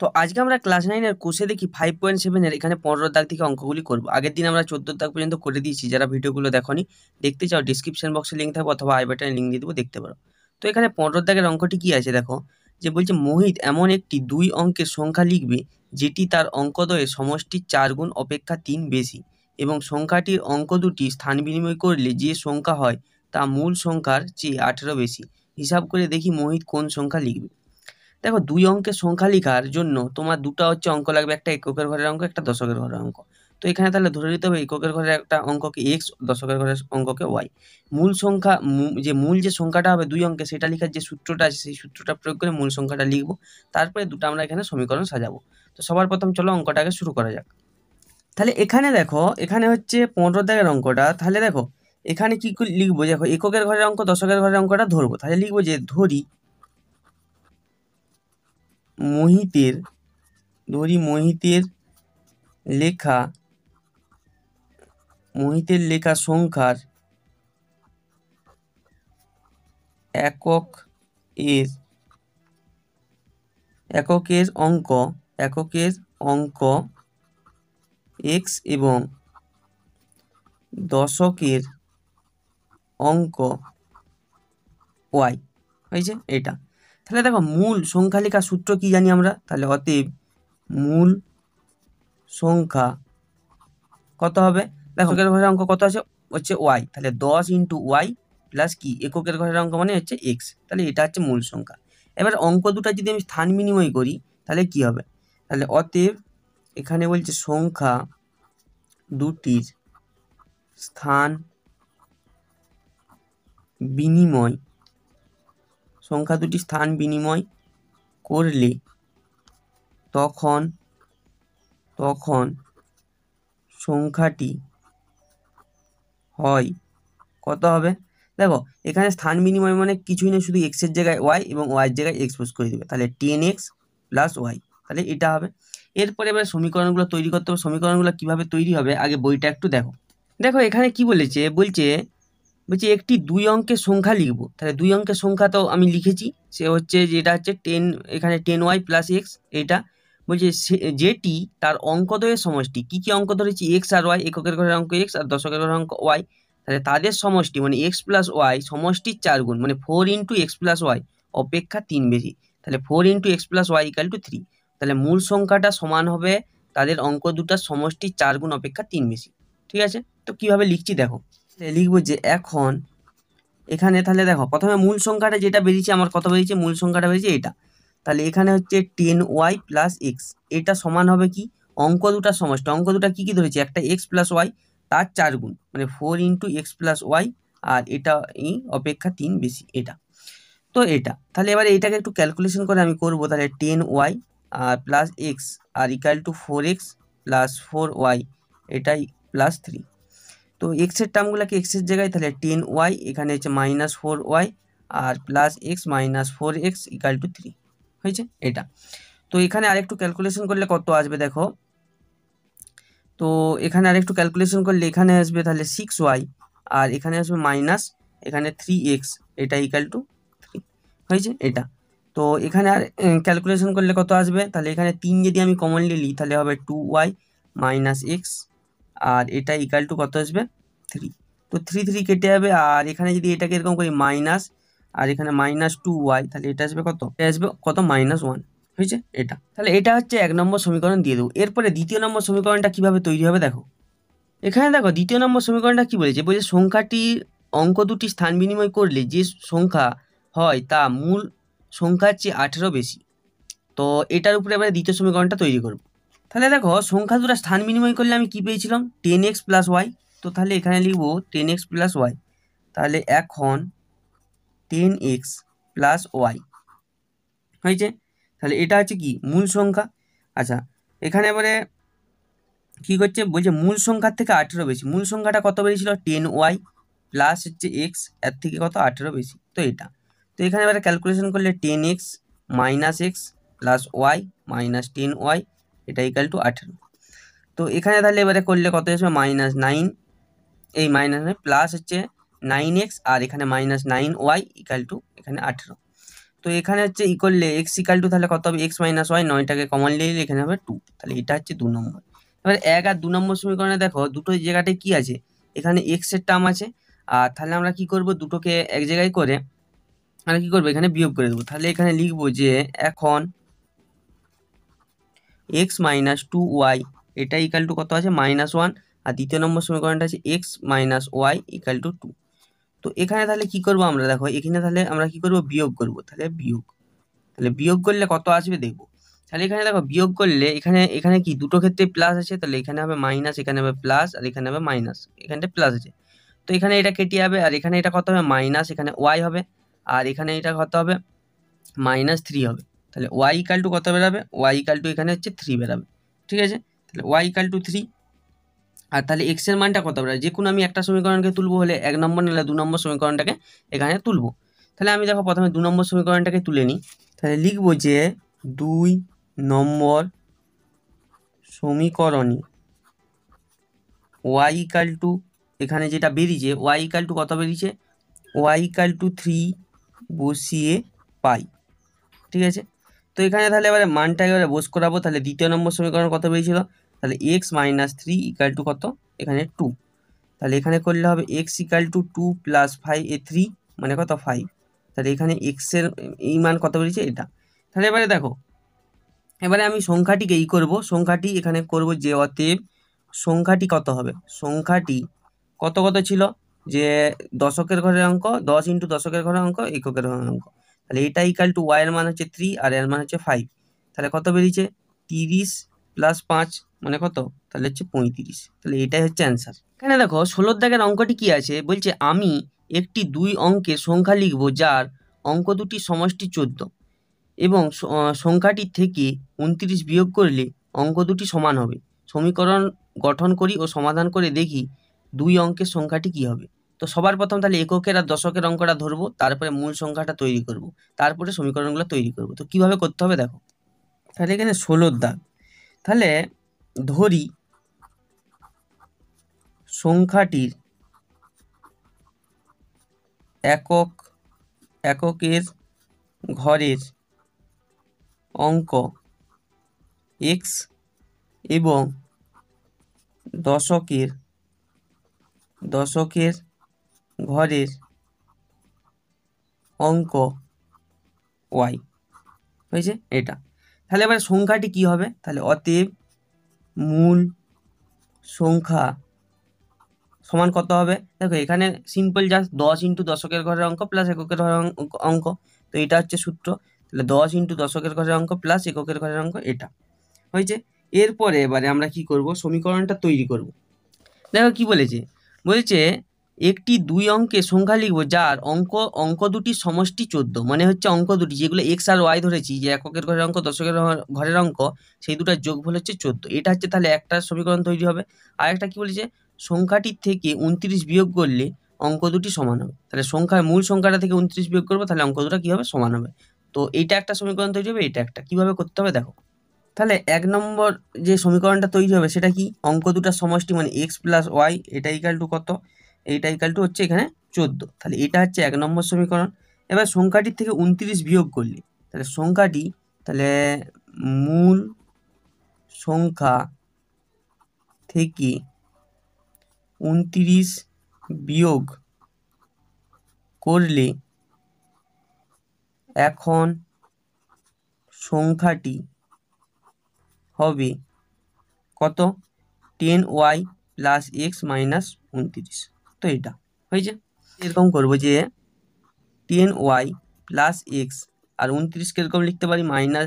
তো আজকে আমরা ক্লাস নাইনের কোষে দেখি ফাইভ পয়েন্ট সেভেনের এখানে পনেরো দাগ থেকে অঙ্কগুলি করবো আগের দিন আমরা চোদ্দো দাগ পর্যন্ত করে দিয়েছি যারা ভিডিওগুলো দেখনি দেখতে চাও ডিসক্রিপশন বক্সে লিঙ্ক থাকবে অথবা আই বাটনে লিঙ্ক দিয়ে দেবো দেখতে পারো তো এখানে পনেরো দাগের অঙ্কটি কী আছে দেখো যে বলছে মোহিত এমন একটি দুই অঙ্কের সংখ্যা লিখবে যেটি তার অঙ্কদয়ে সমষ্টির চার গুণ অপেক্ষা তিন বেশি এবং সংখ্যাটির অঙ্ক দুটি স্থান বিনিময় করলে যে সংখ্যা হয় তা মূল সংখ্যার চেয়ে আঠেরো বেশি হিসাব করে দেখি মোহিত কোন সংখ্যা লিখবে দেখো দুই অঙ্কের সংখ্যা লেখার জন্য তোমার দুটো হচ্ছে অঙ্ক লাগবে একটা এককের ঘরের অঙ্ক একটা দশকের ঘরের অঙ্ক তো এখানে তাহলে ধরে নিতে হবে এককের ঘরের একটা অঙ্ককে এক্স দশকের ঘরের অঙ্ককে ওয়াই মূল সংখ্যা যে মূল যে সংখ্যাটা হবে দুই অঙ্কে সেটা লেখার যে সূত্রটা আছে সেই সূত্রটা প্রয়োগ করে মূল সংখ্যাটা লিখবো তারপরে দুটো আমরা এখানে সমীকরণ সাজাবো তো সবার প্রথম চলো অঙ্কটাকে শুরু করা যাক তাহলে এখানে দেখো এখানে হচ্ছে পনেরো দাগের অঙ্কটা তাহলে দেখো এখানে কি লিখবো দেখো এককের ঘরের অঙ্ক দশকের ঘরের অঙ্কটা ধরবো তাহলে লিখবো যে ধরি মোহিতের ধরি মোহিতের লেখা মোহিতের লেখা সংখ্যার একক এর এককের অঙ্ক এককের অঙ্ক এক্স এবং দশকের অঙ্ক ওয়াই হয়েছে এটা তাহলে দেখো মূল সংখ্যালেখা সূত্র কি জানি আমরা তাহলে অতএব মূল সংখ্যা কত হবে দেখো একের ঘরের অঙ্ক কত আছে হচ্ছে ওয়াই তাহলে দশ ইন্টু ওয়াই প্লাস কি এককের ঘরের অঙ্ক মানে হচ্ছে এক্স তাহলে এটা হচ্ছে মূল সংখ্যা এবার অঙ্ক দুটা যদি আমি স্থান বিনিময় করি তাহলে কি হবে তাহলে অতএব এখানে বলছে সংখ্যা দুটির স্থান বিনিময় সংখ্যা দুটি স্থান বিনিময় করলে তখন তখন সংখ্যাটি হয় কত হবে দেখো এখানে স্থান বিনিময় মানে কিছুই না শুধু এক্সের জায়গায় ওয়াই এবং ওয়াইয়ের জায়গায় এক্স করে দেবে তাহলে টেন এক্স প্লাস ওয়াই তাহলে এটা হবে এরপরে এবার সমীকরণগুলো তৈরি করতে হবে সমীকরণগুলো কীভাবে তৈরি হবে আগে বইটা একটু দেখো দেখো এখানে কি বলেছে বলছে বলছি একটি দুই অঙ্কের সংখ্যা লিখব তাহলে দুই অঙ্কের সংখ্যা তো আমি লিখেছি সে হচ্ছে যেটা হচ্ছে টেন এখানে টেন ওয়াই প্লাস এক্স এটা বলছে যেটি তার অঙ্কদ্বয়ের সমষ্টি কী কী অঙ্ক ধরেছি এক্স আর ওয়াই এককের ঘরের অঙ্ক এক্স আর দশকের ঘরের অঙ্ক ওয়াই তাহলে তাদের সমষ্টি মানে এক্স প্লাস ওয়াই সমষ্টির চার গুণ মানে four into x plus y অপেক্ষা তিন বেশি তাহলে four into x plus y equal to three তাহলে মূল সংখ্যাটা সমান হবে তাদের অঙ্ক দুটার সমষ্টির চার গুণ অপেক্ষা তিন বেশি ঠিক আছে তো কীভাবে লিখছি দেখো লিখব যে এখন এখানে তাহলে দেখো প্রথমে মূল সংখ্যাটা যেটা বেরিয়েছে আমার কত বেরিয়েছে মূল সংখ্যাটা বেরিয়েছে এটা তাহলে এখানে হচ্ছে টেন ওয়াই প্লাস এক্স এটা সমান হবে কি অঙ্ক দুটা সমষ্টি অঙ্ক দুটা কী কী ধরেছে একটা এক্স প্লাস ওয়াই তার চার গুণ মানে four into x plus y আর এটা এই অপেক্ষা তিন বেশি এটা তো এটা তাহলে এবার এটাকে একটু ক্যালকুলেশন করে আমি করব তাহলে টেন ওয়াই আর প্লাস এক্স আর equal to four x plus four y এটাই প্লাস থ্রি তো এক্সের টার্মগুলোকে এক্সের জায়গায় তাহলে টেন ওয়াই এখানে হচ্ছে মাইনাস ফোর ওয়াই আর plus x minus four x equal to three হয়েছে এটা তো এখানে আরেকটু ক্যালকুলেশন করলে কত আসবে দেখো তো এখানে আরেকটু ক্যালকুলেশন করলে এখানে আসবে তাহলে সিক্স ওয়াই আর এখানে আসবে মাইনাস এখানে থ্রি এক্স এটা ইকাল টু থ্রি হয়েছে এটা তো এখানে আর ক্যালকুলেশন করলে কত আসবে তাহলে এখানে তিন যদি আমি কমনলি লিই তাহলে হবে টু ওয়াই মাইনাস এক্স আর এটা ইকাল টু কত আসবে থ্রি তো থ্রি থ্রি কেটে যাবে আর এখানে যদি এটাকে এরকম করি মাইনাস আর এখানে মাইনাস টু ওয়াই তাহলে এটা আসবে কত এটা আসবে কত মাইনাস ওয়ান হয়েছে এটা তাহলে এটা হচ্ছে এক নম্বর সমীকরণ দিয়ে দেবো এরপরে দ্বিতীয় নম্বর সমীকরণটা কিভাবে তৈরি হবে দেখো এখানে দেখো দ্বিতীয় নম্বর সমীকরণটা কি বলেছে বলছে সংখ্যাটি অঙ্ক দুটি স্থান বিনিময় করলে যে সংখ্যা হয় তা মূল সংখ্যার চেয়ে আঠেরো বেশি তো এটার উপরে আমরা দ্বিতীয় সমীকরণটা তৈরি করবো তাহলে দেখো সংখ্যা দুটা স্থান বিনিময় করলে আমি কি পেয়েছিলাম টেন এক্স প্লাস ওয়াই তো তাহলে এখানে লিখবো টেন এক্স প্লাস ওয়াই তাহলে এখন টেন এক্স প্লাস ওয়াই হয়েছে তাহলে এটা হচ্ছে কি মূল সংখ্যা আচ্ছা এখানে এবারে কি করছে বলছে মূল সংখ্যার থেকে আঠেরো বেশি মূল সংখ্যাটা কত বেরিয়েছিল টেন ওয়াই প্লাস হচ্ছে এক্স এর থেকে কত আঠেরো বেশি তো এটা তো এখানে এবারে ক্যালকুলেশন করলে ten x minus x plus y minus ten y এটা ইকাল টু আঠেরো তো এখানে তাহলে এবারে করলে কত আসবে মাইনাস নাইন এই মাইনাস নাইন প্লাস হচ্ছে নাইন এক্স আর এখানে minus nine y equal to এখানে আঠেরো তো এখানে হচ্ছে ই করলে এক্স ইকাল টু তাহলে কত হবে এক্স মাইনাস ওয়াই নয়টাকে কমন নিলে এখানে হবে টু তাহলে এটা হচ্ছে দু নম্বর এবার এক আর দু নম্বর সমীকরণে দেখো দুটো জায়গাটায় কি আছে এখানে এক্সের টার্ম আছে আর তাহলে আমরা কি করব দুটোকে এক জায়গায় করে আমরা কি করবো এখানে বিয়োগ করে দেবো তাহলে এখানে লিখবো যে এখন এক্স মাইনাস টু ওয়াই এটা ইকাল টু কত আছে মাইনাস ওয়ান আর দ্বিতীয় নম্বর সমীকরণটা আছে x minus y equal to two তো এখানে তাহলে কি করব আমরা দেখো এখানে তাহলে আমরা কি করব বিয়োগ করব তাহলে বিয়োগ তাহলে বিয়োগ করলে কত আসবে দেখব তাহলে এখানে দেখো বিয়োগ করলে এখানে এখানে কি দুটো ক্ষেত্রে প্লাস আছে তাহলে এখানে হবে মাইনাস এখানে হবে প্লাস আর এখানে হবে মাইনাস এখানটা প্লাস আছে তো এখানে এটা কেটে যাবে আর এখানে এটা কত হবে মাইনাস এখানে ওয়াই হবে আর এখানে এটা কত হবে মাইনাস থ্রি হবে তাহলে ওয়াই ইকাল টু কত বেরাবে ওয়াই ইকাল টু এখানে হচ্ছে থ্রি বেরাবে ঠিক আছে তাহলে ওয়াই ইকাল টু থ্রি আর তাহলে এক্সের মানটা কত বেরাবে যে কোনো আমি একটা সমীকরণকে তুলবো হলে এক নম্বর নিলে দু নম্বর সমীকরণটাকে এখানে তুলবো তাহলে আমি দেখো প্রথমে দু নম্বর সমীকরণটাকে তুলে নিই তাহলে লিখবো যে দুই নম্বর সমীকরণী ওয়াই ইকাল টু এখানে যেটা বেরিয়েছে ওয়াই ইকাল টু কত বেরিয়েছে ওয়াই ইকাল টু থ্রি বসিয়ে পাই ঠিক আছে তো এখানে তাহলে এবারে মানটা এবারে বোস করাবো তাহলে দ্বিতীয় নম্বর সমীকরণ কত পেয়েছিল তাহলে x minus three equal to কত এখানে টু তাহলে এখানে করলে হবে x equal to two plus five এ থ্রি মানে কত ফাইভ তাহলে এখানে এক্সের এই মান কত বেরিয়েছে এটা তাহলে এবারে দেখো এবারে আমি সংখ্যাটিকে এই করব সংখ্যাটি এখানে করব যে অতএব সংখ্যাটি কত হবে সংখ্যাটি কত কত ছিল যে দশকের ঘরের অঙ্ক দশ ইন্টু দশকের ঘরের অঙ্ক এককের ঘরের অঙ্ক তাহলে এটা ইকাল টু ওয়াই এর মান হচ্ছে থ্রি আর এর মান হচ্ছে ফাইভ তাহলে কত বেরিয়েছে তিরিশ প্লাস পাঁচ মানে কত তাহলে হচ্ছে পঁয়ত্রিশ তাহলে এটাই হচ্ছে অ্যান্সার এখানে দেখো ষোলোর দাগের অঙ্কটি কি আছে বলছে আমি একটি দুই অঙ্কের সংখ্যা লিখব যার অঙ্ক দুটি সমষ্টি চোদ্দ এবং সংখ্যাটি থেকে উনত্রিশ বিয়োগ করলে অঙ্ক দুটি সমান হবে সমীকরণ গঠন করি ও সমাধান করে দেখি দুই অঙ্কের সংখ্যাটি কি হবে তো সবার প্রথম তাহলে এককের আর দশকের অঙ্কটা ধরবো তারপরে মূল সংখ্যাটা তৈরি করব। তারপরে সমীকরণগুলো তৈরি করব তো কিভাবে করতে হবে দেখো তাহলে এখানে ষোলোর দাগ তাহলে ধরি সংখ্যাটির একক এককের ঘরের অঙ্ক এক্স এবং দশকের দশকের ঘরের অঙ্ক ওয়াই হয়েছে এটা তাহলে এবার সংখ্যাটি কি হবে তাহলে অতএব মূল সংখ্যা সমান কত হবে দেখো এখানে সিম্পল জাস্ট দশ ইন্টু দশকের ঘরের অঙ্ক প্লাস এককের ঘরের অঙ্ক তো এটা হচ্ছে সূত্র তাহলে দশ ইন্টু দশকের ঘরের অঙ্ক প্লাস এককের ঘরের অঙ্ক এটা হয়েছে এরপরে এবারে আমরা কি করব সমীকরণটা তৈরি করব দেখো কি বলেছে বলেছে একটি দুই অঙ্কে সংখ্যা লিখব যার অঙ্ক অঙ্ক দুটির সমষ্টি চোদ্দ মানে হচ্ছে অঙ্ক দুটি যেগুলো এক্স আর ওয়াই ধরেছি যে এককের ঘরের অঙ্ক দশকের ঘরের অঙ্ক সেই দুটার যোগফল হচ্ছে চোদ্দ এটা হচ্ছে তাহলে একটা সমীকরণ তৈরি হবে আর একটা কী বলেছে সংখ্যাটির থেকে উনত্রিশ বিয়োগ করলে অঙ্ক দুটি সমান হবে তাহলে সংখ্যার মূল সংখ্যাটা থেকে উনত্রিশ বিয়োগ করবো তাহলে অঙ্ক দুটো কী হবে সমান হবে তো এইটা একটা সমীকরণ তৈরি হবে এটা একটা কীভাবে করতে হবে দেখো তাহলে এক নম্বর যে সমীকরণটা তৈরি হবে সেটা কি অঙ্ক দুটার সমষ্টি মানে এক্স প্লাস ওয়াই এটা ইকাল টু কত এইটা ইকাল টু হচ্ছে এখানে চোদ্দো তাহলে এটা হচ্ছে এক নম্বর সমীকরণ এবার সংখ্যাটির থেকে উনত্রিশ বিয়োগ করলে তাহলে সংখ্যাটি তাহলে মূল সংখ্যা থেকে উনত্রিশ বিয়োগ করলে এখন সংখ্যাটি হবে কত ten y plus x minus উনত্রিশ তো এটা হয়েছে এরকম করব যে টেন ওয়াই প্লাস এক্স আর উনত্রিশকে এরকম লিখতে পারি মাইনাস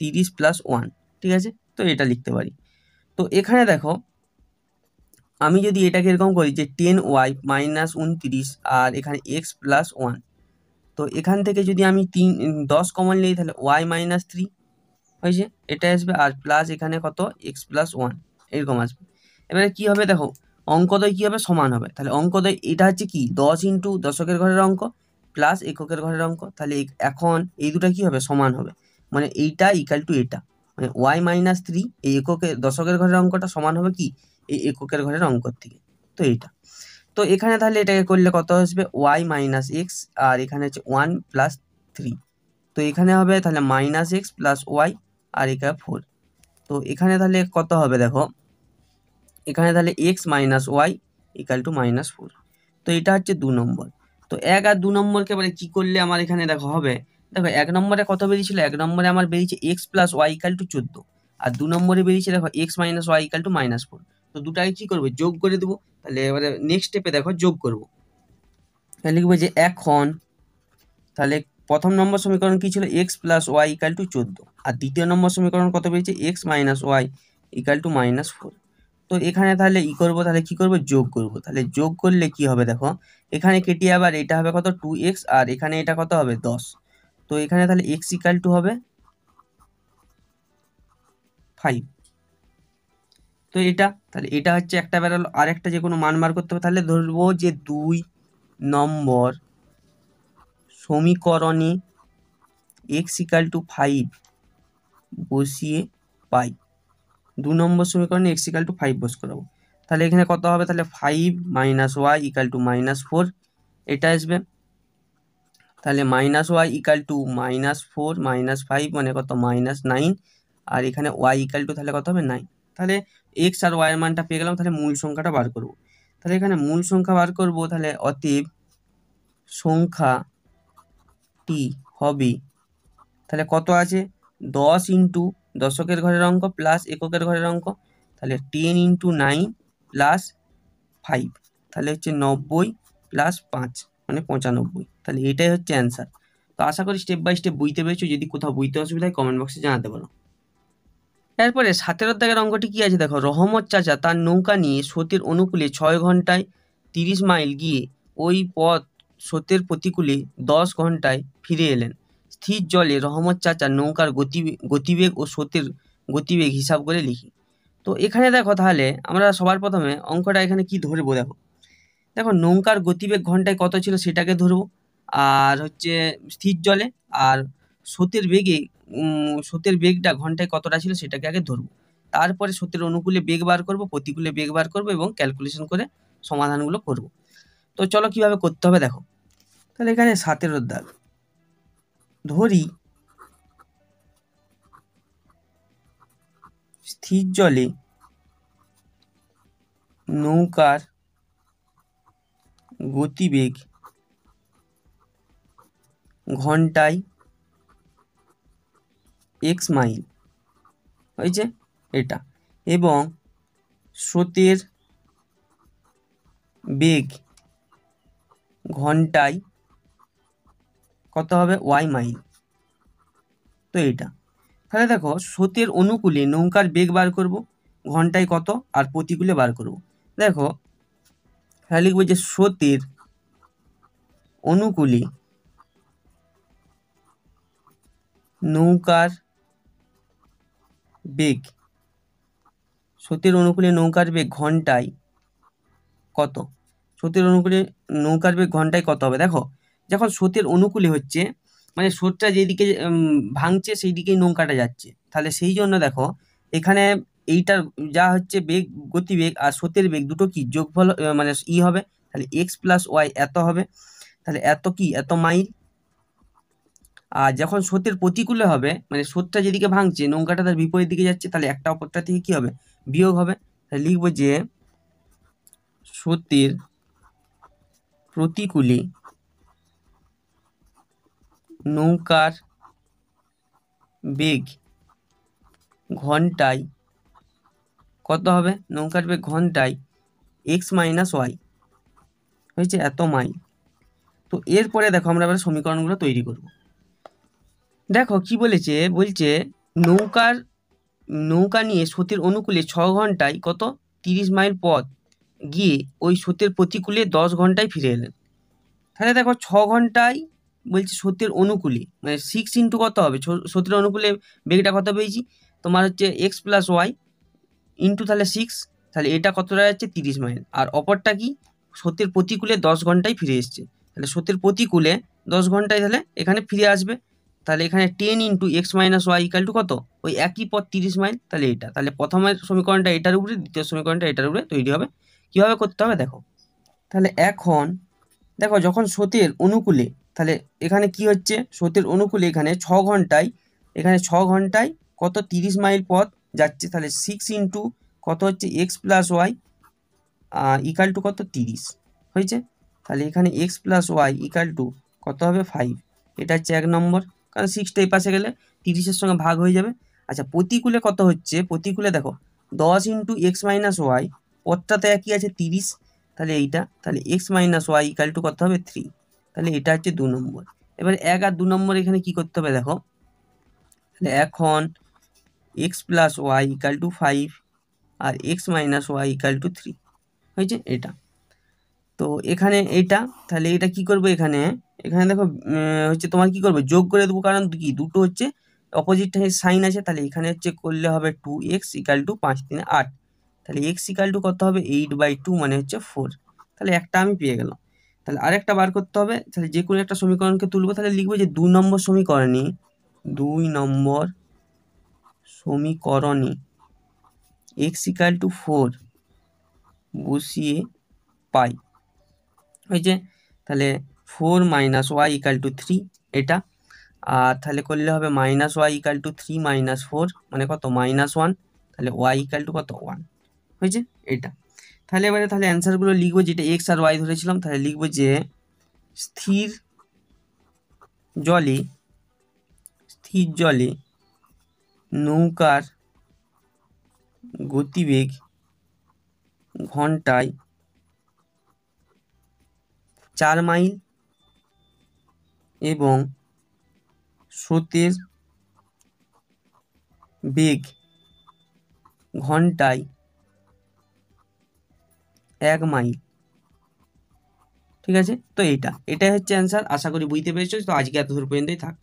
তিরিশ প্লাস ওয়ান ঠিক আছে তো এটা লিখতে পারি তো এখানে দেখো আমি যদি এটাকে এরকম করি যে টেন ওয়াই মাইনাস উনত্রিশ আর এখানে এক্স প্লাস ওয়ান তো এখান থেকে যদি আমি তিন দশ কমন নিই তাহলে ওয়াই মাইনাস থ্রি হয়েছে এটা আসবে আর প্লাস এখানে কত এক্স প্লাস ওয়ান এরকম আসবে এবারে কী হবে দেখো অঙ্কদয় কী হবে সমান হবে তাহলে অঙ্কদয় এটা হচ্ছে কি দশ ইন্টু দশকের ঘরের অঙ্ক প্লাস এককের ঘরের অঙ্ক তাহলে এখন এই দুটা কি হবে সমান হবে মানে এইটা ইকাল টু এটা মানে ওয়াই মাইনাস থ্রি এই এককের দশকের ঘরের অঙ্কটা সমান হবে কি এই এককের ঘরের অঙ্কর থেকে তো এইটা তো এখানে তাহলে এটাকে করলে কত আসবে ওয়াই মাইনাস এক্স আর এখানে হচ্ছে ওয়ান প্লাস থ্রি তো এখানে হবে তাহলে মাইনাস এক্স প্লাস ওয়াই আর এখানে ফোর তো এখানে তাহলে কত হবে দেখো এখানে তাহলে x minus y equal to minus four তো এটা হচ্ছে দু নম্বর তো এক আর দু নম্বরকে এবারে কী করলে আমার এখানে দেখো হবে দেখো এক নম্বরে কত বেরিয়েছিল এক নম্বরে আমার বেরিয়েছে x plus y equal to চোদ্দো আর দু নম্বরে বেরিয়েছে দেখো x minus y equal to minus four তো দুটাকে কী করবো যোগ করে দেবো তাহলে এবারে নেক্সট স্টেপে দেখো যোগ করবো লিখবো যে এখন তাহলে প্রথম নম্বর সমীকরণ কী ছিল x plus y equal to চোদ্দো আর দ্বিতীয় নম্বর সমীকরণ কত বেরিয়েছে x minus y equal to minus four তো এখানে তাহলে ই করবো তাহলে কি করব যোগ করব তাহলে যোগ করলে কি হবে দেখো এখানে কেটে আবার এটা হবে কত টু এক্স আর এখানে এটা কত হবে দশ তো এখানে তাহলে এক্স ইকাল টু হবে ফাইভ তো এটা তাহলে এটা হচ্ছে একটা বের আর একটা যে কোনো মান বার করতে হবে তাহলে ধরবো যে দুই নম্বর সমীকরণে এক্স ইকাল টু ফাইভ বসিয়ে পাই দু নম্বর সমীকরণে এক্স ইকাল টু ফাইভ বস করাবো তাহলে এখানে কত হবে তাহলে five minus y equal to minus four এটা আসবে তাহলে minus y equal to minus four minus five মানে কত মাইনাস নাইন আর এখানে ওয়াই ইকাল টু তাহলে কত হবে নাইন তাহলে এক্স আর ওয়াইয়ের মানটা পেয়ে গেলাম তাহলে মূল সংখ্যাটা বার করব তাহলে এখানে মূল সংখ্যা বার করব তাহলে অতীব সংখ্যাটি হবে তাহলে কত আছে দশ ইন্টু দশকের ঘরের অঙ্ক প্লাস এককের ঘরের অঙ্ক তাহলে ten into nine plus five তাহলে হচ্ছে নব্বই প্লাস পাঁচ মানে পঁচানব্বই তাহলে এটাই হচ্ছে অ্যান্সার তো আশা করি স্টেপ বাই স্টেপ বুঝতে পেরেছো যদি কোথাও বুঝতে অসুবিধা হয় কমেন্ট বক্সে জানাতে পারো এরপরে সাতের অধ্যায়ের অঙ্কটি কী আছে দেখো রহমত চাচা তার নৌকা নিয়ে স্রোতের অনুকূলে ছয় ঘন্টায় তিরিশ মাইল গিয়ে ওই পথ স্রোতের প্রতিকূলে দশ ঘন্টায় ফিরে এলেন স্থির জলে রহমত চাচা নৌকার গতি গতিবেগ ও স্রোতের গতিবেগ হিসাব করে লিখি তো এখানে দেখো তাহলে আমরা সবার প্রথমে অঙ্কটা এখানে কি ধরবো দেখো দেখো নৌকার গতিবেগ ঘন্টায় কত ছিল সেটাকে ধরবো আর হচ্ছে স্থির জলে আর স্রোতের বেগে স্রোতের বেগটা ঘন্টায় কতটা ছিল সেটাকে আগে ধরবো তারপরে স্রোতের অনুকূলে বেগ বার করব প্রতিকূলে বেগ বার করব এবং ক্যালকুলেশন করে সমাধানগুলো করব তো চলো কিভাবে করতে হবে দেখো তাহলে এখানে সাতের দাগ ধরি স্থির জলে নৌকার গতিবেগ ঘন্টায় এক্স মাইল হয়েছে এটা এবং স্রোতের বেগ ঘন্টায় কত হবে ওয়াই মাইল তো এটা তাহলে দেখো স্রোতের অনুকূলে নৌকার বেগ বার করব ঘন্টায় কত আর প্রতিকূলে বার করব দেখো তাহলে লিখবো যে স্রোতের অনুকূলে নৌকার বেগ স্রোতের অনুকূলে নৌকার বেগ ঘন্টায় কত স্রোতের অনুকূলে নৌকার বেগ ঘন্টায় কত হবে দেখো যখন স্রোতের অনুকূলে হচ্ছে মানে স্রোতটা যেদিকে ভাঙছে সেই দিকেই নৌকাটা যাচ্ছে তাহলে সেই জন্য দেখো এখানে এইটার যা হচ্ছে বেগ গতিবেগ আর স্রোতের বেগ দুটো কি যোগফল মানে ই হবে তাহলে এক্স প্লাস ওয়াই এত হবে তাহলে এত কি এত মাইল আর যখন স্রোতের প্রতিকূলে হবে মানে স্রোতটা যেদিকে ভাঙছে নৌকাটা তার বিপরীত দিকে যাচ্ছে তাহলে একটা অপরটা থেকে কী হবে বিয়োগ হবে তাহলে লিখবো যে স্রোতের প্রতিকূলে নৌকার বেগ ঘন্টায় কত হবে নৌকার বেগ ঘন্টায় এক্স মাইনাস ওয়াই হয়েছে এত মাইল তো এরপরে দেখো আমরা এবার সমীকরণগুলো তৈরি করব দেখো কি বলেছে বলছে নৌকার নৌকা নিয়ে সতীর অনুকূলে ছ ঘন্টায় কত তিরিশ মাইল পথ গিয়ে ওই সতীর প্রতিকূলে দশ ঘন্টায় ফিরে এলেন তাহলে দেখো ছ ঘন্টায় বলছি সত্যের অনুকূলে মানে সিক্স ইন্টু কত হবে সত্যের অনুকূলে বেগটা কত পেয়েছি তোমার হচ্ছে এক্স প্লাস ওয়াই ইন্টু তাহলে সিক্স তাহলে এটা কতটা যাচ্ছে তিরিশ মাইল আর অপরটা কি সত্যের প্রতিকূলে দশ ঘন্টায় ফিরে এসছে তাহলে সত্যের প্রতিকূলে দশ ঘন্টায় তাহলে এখানে ফিরে আসবে তাহলে এখানে ten into x minus y equal to কত ওই একই পথ তিরিশ মাইল তাহলে এটা তাহলে প্রথমের সমীকরণটা এটার উপরে দ্বিতীয় সমীকরণটা এটার উপরে তৈরি হবে কীভাবে করতে হবে দেখো তাহলে এখন দেখো যখন সতের অনুকূলে তাহলে এখানে কি হচ্ছে স্রোতের অনুকূলে এখানে ছ ঘন্টায় এখানে ছ ঘন্টায় কত তিরিশ মাইল পথ যাচ্ছে তাহলে সিক্স ইন্টু কত হচ্ছে x plus y equal to কত তিরিশ হয়েছে তাহলে এখানে x plus y equal to কত হবে ফাইভ এটা হচ্ছে এক নম্বর কারণ সিক্সটা এই পাশে গেলে তিরিশের সঙ্গে ভাগ হয়ে যাবে আচ্ছা প্রতিকূলে কত হচ্ছে প্রতিকূলে দেখো দশ ইন্টু এক্স মাইনাস ওয়াই পথটাতে একই আছে তিরিশ তাহলে এইটা তাহলে x minus y equal to কত হবে থ্রি তাহলে এটা হচ্ছে দু নম্বর এবার এক আর দু নম্বর এখানে কি করতে হবে দেখো তাহলে এখন x plus y equal to five আর x minus y equal to three হয়েছে এটা তো এখানে এটা তাহলে এটা কি করবো এখানে এখানে দেখো হচ্ছে তোমার কি করবে যোগ করে দেবো কারণ কি দুটো হচ্ছে অপোজিট সাইন আছে তাহলে এখানে হচ্ছে করলে হবে টু এক্স ইকাল টু পাঁচ তিন আট তাহলে এক্স ইকাল টু কত হবে এইট বাই টু মানে হচ্ছে ফোর তাহলে একটা আমি পেয়ে গেলাম তাহলে আরেকটা বার করতে হবে তাহলে যে কোনো একটা সমীকরণকে তুলবো তাহলে লিখবো যে দু নম্বর সমীকরণী দুই নম্বর সমীকরণী এক্স ইকাল টু ফোর বসিয়ে পাই ওই যে তাহলে four minus y equal to three এটা আর তাহলে করলে হবে minus y equal to three minus four মানে কত মাইনাস ওয়ান তাহলে ওয়াই ইকাল টু কত ওয়ান হয়েছে এটা তাহলে এবারে তাহলে অ্যান্সারগুলো লিখবো যেটা এক্স আর ওয়াই ধরেছিলাম তাহলে লিখবো যে স্থির জলে স্থির জলে নৌকার গতিবেগ ঘন্টায় চার মাইল এবং স্রোতের বেগ ঘন্টায় এক মাইল ঠিক আছে তো এটা এটাই হচ্ছে অ্যান্সার আশা করি বুঝতে পেরেছ তো আজকে এত দূর পর্যন্তই থাক